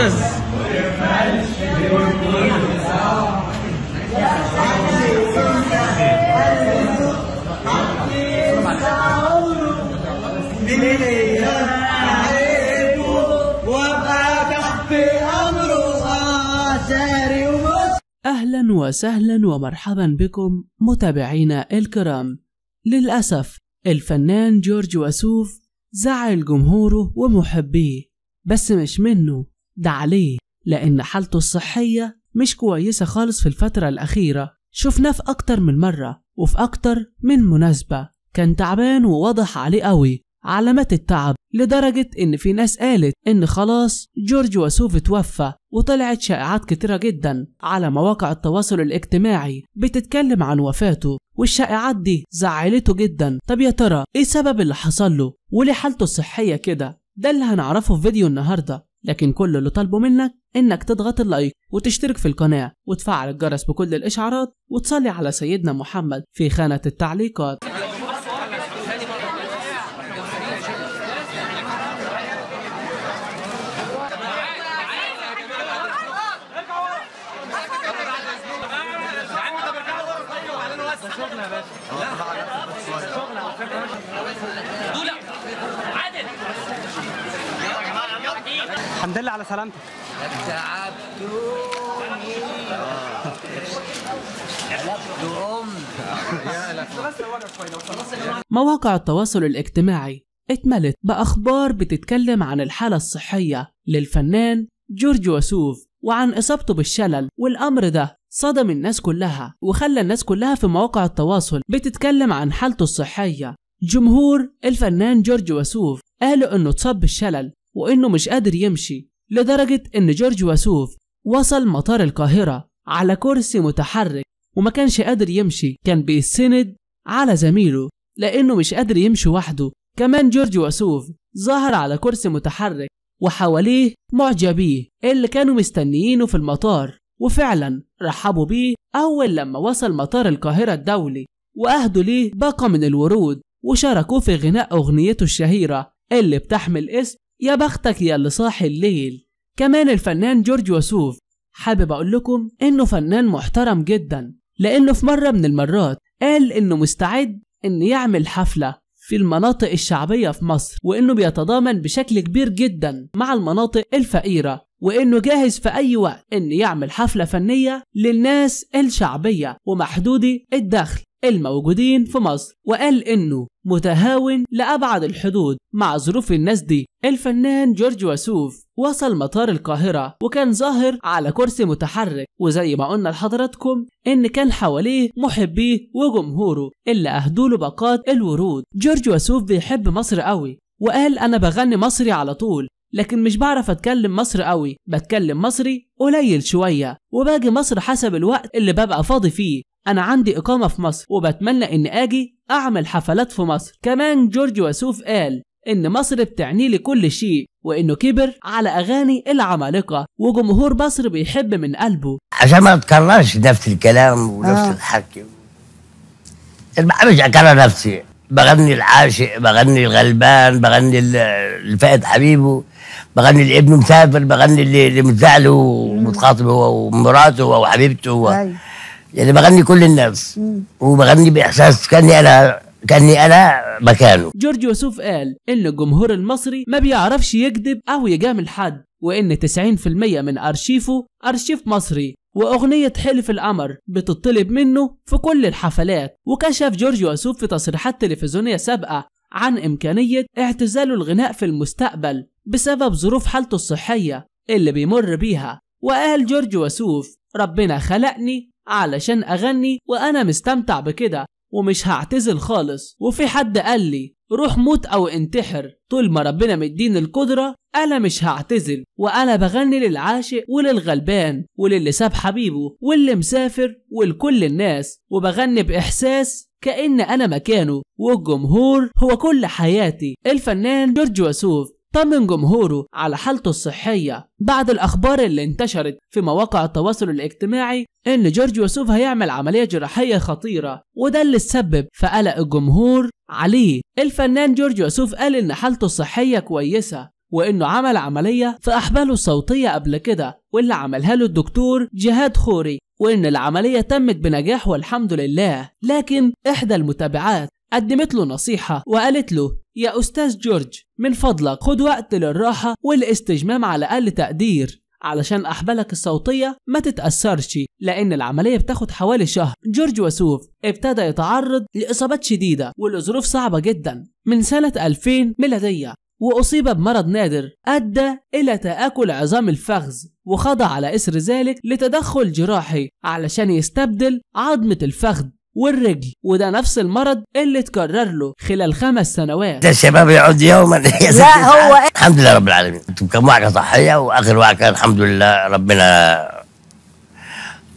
أهلا وسهلا ومرحبا بكم متابعينا الكرام للأسف الفنان جورج وسوف زعل جمهوره ومحبيه بس مش منه ده عليه لأن حالته الصحية مش كويسة خالص في الفترة الأخيرة شفناه في أكتر من مرة وفي أكتر من مناسبة كان تعبان وواضح عليه قوي علامات التعب لدرجة إن في ناس قالت إن خلاص جورج وسوف توفى وطلعت شائعات كتيرة جدا على مواقع التواصل الاجتماعي بتتكلم عن وفاته والشائعات دي زعلته جدا طب يا ترى إيه سبب اللي حصل له وليه حالته الصحية كده ده اللي هنعرفه في فيديو النهاردة لكن كل اللي طالبه منك انك تضغط اللايك وتشترك في القناة وتفعل الجرس بكل الاشعارات وتصلي على سيدنا محمد في خانة التعليقات يا باشا الحمد لله على سلامتك مواقع التواصل الاجتماعي اتملت بأخبار بتتكلم عن الحالة الصحية للفنان جورج وسوف وعن إصابته بالشلل والأمر ده صدم الناس كلها وخلى الناس كلها في مواقع التواصل بتتكلم عن حالته الصحية جمهور الفنان جورج وسوف قالوا انه اتصاب بالشلل وإنه مش قادر يمشي لدرجة إن جورج واسوف وصل مطار القاهرة على كرسي متحرك وما كانش قادر يمشي كان بيسند على زميله لأنه مش قادر يمشي وحده كمان جورج واسوف ظهر على كرسي متحرك وحواليه معجبيه اللي كانوا مستنيينه في المطار وفعلا رحبوا بيه أول لما وصل مطار القاهرة الدولي وأهدوا ليه باقة من الورود وشاركوه في غناء أغنيته الشهيرة اللي بتحمل اسم يا بختك يا اللي صاحي الليل كمان الفنان جورج وسوف حابب أقول لكم إنه فنان محترم جدا لأنه في مرة من المرات قال إنه مستعد إنه يعمل حفلة في المناطق الشعبية في مصر وإنه بيتضامن بشكل كبير جدا مع المناطق الفقيرة وإنه جاهز في أي وقت إنه يعمل حفلة فنية للناس الشعبية ومحدودي الدخل الموجودين في مصر وقال انه متهاون لأبعد الحدود مع ظروف الناس دي الفنان جورج وسوف وصل مطار القاهرة وكان ظاهر على كرسي متحرك وزي ما قلنا لحضراتكم إن كان حواليه محبيه وجمهوره اللي أهدوله باقات الورود جورج وسوف بيحب مصر قوي وقال أنا بغني مصري على طول لكن مش بعرف اتكلم مصر قوي بتكلم مصري قليل شويه وباجي مصر حسب الوقت اللي ببقى فاضي فيه أنا عندي إقامة في مصر وبتمنى إن آجي أعمل حفلات في مصر كمان جورج وسوف قال إن مصر بتعني لي كل شيء وإنه كبر على أغاني العمالقة وجمهور مصر بيحب من قلبه عشان ما تكررش نفس الكلام ونفس آه. الحكي مش أكرر نفسي بغني العاشق بغني الغلبان بغني الفائد حبيبه بغني لابنه مسافر بغني اللي متزعله ومتخاطب هو ومراته وحبيبته و... أيوه. يعني بغني كل الناس وبغني باحساس كاني انا كاني انا مكانه جورج يوسف قال ان الجمهور المصري ما بيعرفش يكذب او يجامل حد وان 90% من ارشيفه ارشيف مصري وأغنية حلف القمر بتطلب منه في كل الحفلات وكشف جورج وسوف في تصريحات تلفزيونية سابقة عن إمكانية اعتزاله الغناء في المستقبل بسبب ظروف حالته الصحية اللي بيمر بيها وقال جورج وسوف ربنا خلقني علشان أغني وأنا مستمتع بكده ومش هعتزل خالص وفي حد قال لي روح موت أو انتحر طول ما ربنا مديني القدرة أنا مش هعتزل وأنا بغني للعاشق وللغلبان وللي ساب حبيبه واللي مسافر ولكل الناس وبغني بإحساس كأن أنا مكانه والجمهور هو كل حياتي الفنان جورج وسوف طمن جمهوره على حالته الصحية بعد الأخبار اللي انتشرت في مواقع التواصل الاجتماعي إن جورج يوسف هيعمل عملية جراحية خطيرة وده اللي تسبب في قلق الجمهور عليه الفنان جورج يوسف قال إن حالته الصحية كويسة وإنه عمل عملية في أحباله الصوتية قبل كده واللي عملها له الدكتور جهاد خوري وإن العملية تمت بنجاح والحمد لله لكن إحدى المتابعات قدمت له نصيحة وقالت له يا أستاذ جورج من فضلك خد وقت للراحة والاستجمام على أقل تقدير علشان أحبالك الصوتية ما تتأثرش لأن العملية بتاخد حوالي شهر جورج وسوف ابتدى يتعرض لإصابات شديدة ولظروف صعبة جدا من سنة 2000 ميلادية وأصيب بمرض نادر أدى إلى تآكل عظام الفخذ وخضع على إثر ذلك لتدخل جراحي علشان يستبدل عظمة الفخذ والرجل وده نفس المرض اللي اتكرر له خلال خمس سنوات ده الشباب يقعد يوما لا هو إيه؟ الحمد لله رب العالمين انتم كم وعكه صحيه واخر وعكه الحمد لله ربنا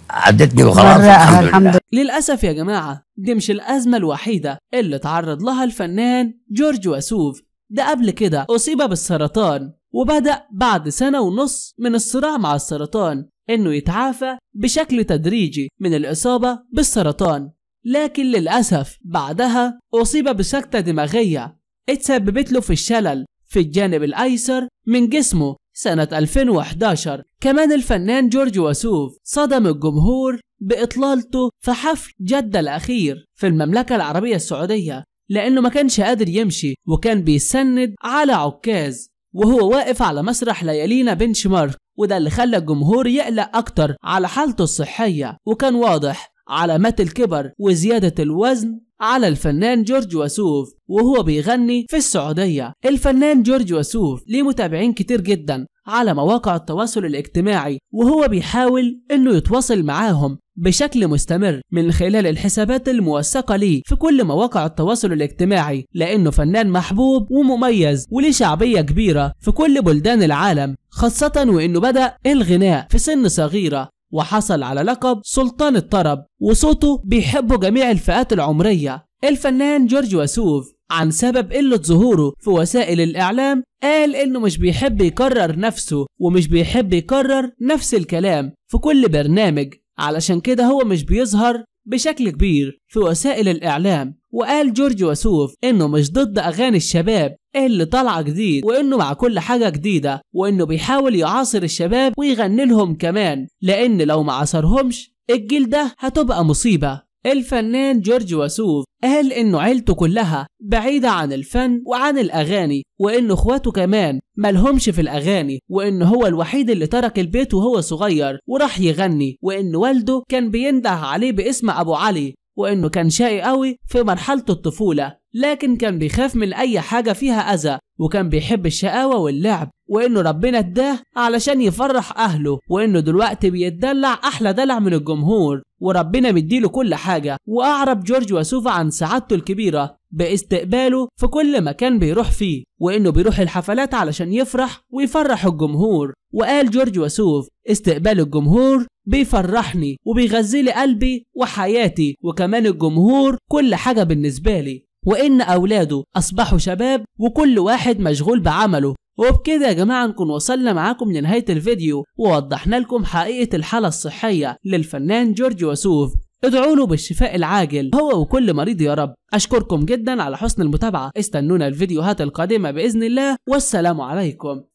عدتني وخلاص الحمد, لله للأسف يا جماعة دي مش الأزمة الوحيدة اللي تعرض لها الفنان جورج واسوف ده قبل كده أصيب بالسرطان وبدأ بعد سنة ونص من الصراع مع السرطان إنه يتعافى بشكل تدريجي من الإصابة بالسرطان لكن للأسف بعدها أصيب بسكتة دماغية اتسببت له في الشلل في الجانب الأيسر من جسمه سنة 2011 كمان الفنان جورج وسوف صدم الجمهور بإطلالته في حفل جدة الأخير في المملكة العربية السعودية لأنه ما كانش قادر يمشي وكان بيسند على عكاز وهو واقف على مسرح ليالينا بنش مارك وده اللي خلى الجمهور يقلق أكتر على حالته الصحية وكان واضح علامات الكبر وزيادة الوزن على الفنان جورج وسوف وهو بيغني في السعودية الفنان جورج وسوف ليه متابعين كتير جدا على مواقع التواصل الاجتماعي وهو بيحاول انه يتواصل معاهم بشكل مستمر من خلال الحسابات الموثقة ليه في كل مواقع التواصل الاجتماعي لأنه فنان محبوب ومميز وله شعبية كبيرة في كل بلدان العالم خاصة وإنه بدأ الغناء في سن صغيرة وحصل على لقب سلطان الطرب وصوته بيحبه جميع الفئات العمرية الفنان جورج واسوف عن سبب قلة ظهوره في وسائل الإعلام قال إنه مش بيحب يكرر نفسه ومش بيحب يكرر نفس الكلام في كل برنامج علشان كده هو مش بيظهر بشكل كبير في وسائل الإعلام وقال جورج وسوف إنه مش ضد أغاني الشباب اللي طالعة جديد وإنه مع كل حاجة جديدة وإنه بيحاول يعاصر الشباب ويغني لهم كمان لأن لو ما عاصرهمش الجيل ده هتبقى مصيبة الفنان جورج واسوف قال إنه عيلته كلها بعيدة عن الفن وعن الأغاني وإن إخواته كمان ملهمش في الأغاني وإن هو الوحيد اللي ترك البيت وهو صغير وراح يغني وإن والده كان بينده عليه باسم أبو علي وإنه كان شقي قوي في مرحلة الطفولة لكن كان بيخاف من أي حاجة فيها أذى وكان بيحب الشقاوة واللعب وإنه ربنا اداه علشان يفرح أهله وإنه دلوقتي بيتدلع أحلى دلع من الجمهور وربنا بيديله كل حاجة وأعرب جورج وسوفا عن سعادته الكبيرة باستقباله في كل مكان بيروح فيه وإنه بيروح الحفلات علشان يفرح ويفرح الجمهور وقال جورج وسوف استقبال الجمهور بيفرحني وبيغذي لي قلبي وحياتي وكمان الجمهور كل حاجة بالنسبة لي وإن أولاده أصبحوا شباب وكل واحد مشغول بعمله وبكده يا جماعة نكون وصلنا معاكم لنهاية الفيديو ووضحنا لكم حقيقة الحالة الصحية للفنان جورج وسوف ادعوا له بالشفاء العاجل هو وكل مريض يا رب أشكركم جدا على حسن المتابعة استنونا الفيديوهات القادمة بإذن الله والسلام عليكم